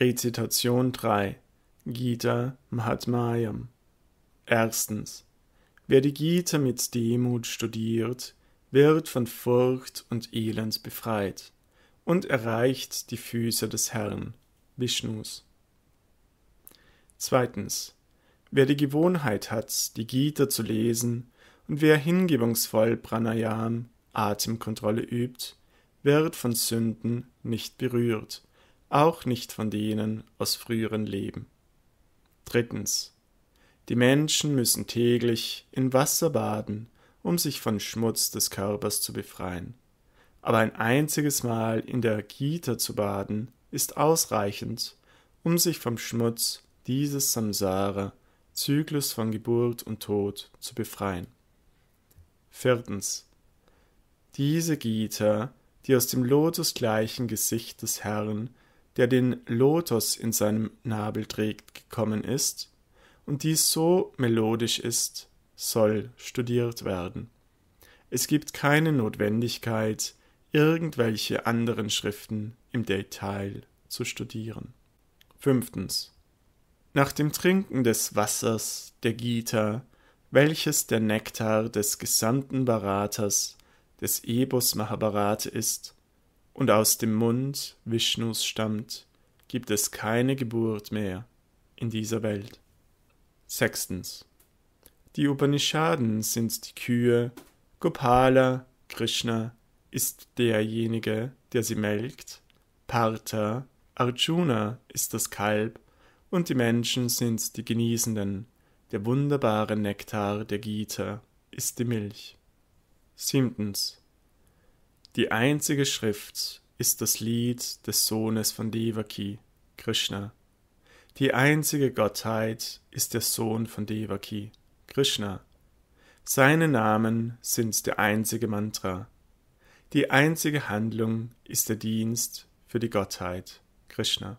Rezitation 3 Gita Mahatmayam 1. Wer die Gita mit Demut studiert, wird von Furcht und Elend befreit und erreicht die Füße des Herrn, Vishnus. 2. Wer die Gewohnheit hat, die Gita zu lesen und wer hingebungsvoll Pranayam, Atemkontrolle übt, wird von Sünden nicht berührt auch nicht von denen aus früheren Leben. Drittens. Die Menschen müssen täglich in Wasser baden, um sich von Schmutz des Körpers zu befreien. Aber ein einziges Mal in der Gita zu baden ist ausreichend, um sich vom Schmutz dieses Samsara, Zyklus von Geburt und Tod, zu befreien. Viertens. Diese Gita, die aus dem lotusgleichen Gesicht des Herrn der den Lotus in seinem Nabel trägt, gekommen ist, und dies so melodisch ist, soll studiert werden. Es gibt keine Notwendigkeit, irgendwelche anderen Schriften im Detail zu studieren. Fünftens. Nach dem Trinken des Wassers der Gita, welches der Nektar des gesamten Bharatas, des Ebus Mahabharata ist, und aus dem Mund Vishnus stammt, gibt es keine Geburt mehr in dieser Welt. Sechstens. Die Upanishaden sind die Kühe, Gopala, Krishna ist derjenige, der sie melkt, Partha, Arjuna ist das Kalb und die Menschen sind die Genießenden, der wunderbare Nektar der Gita ist die Milch. Siebtens. Die einzige Schrift ist das Lied des Sohnes von Devaki, Krishna. Die einzige Gottheit ist der Sohn von Devaki, Krishna. Seine Namen sind der einzige Mantra. Die einzige Handlung ist der Dienst für die Gottheit, Krishna.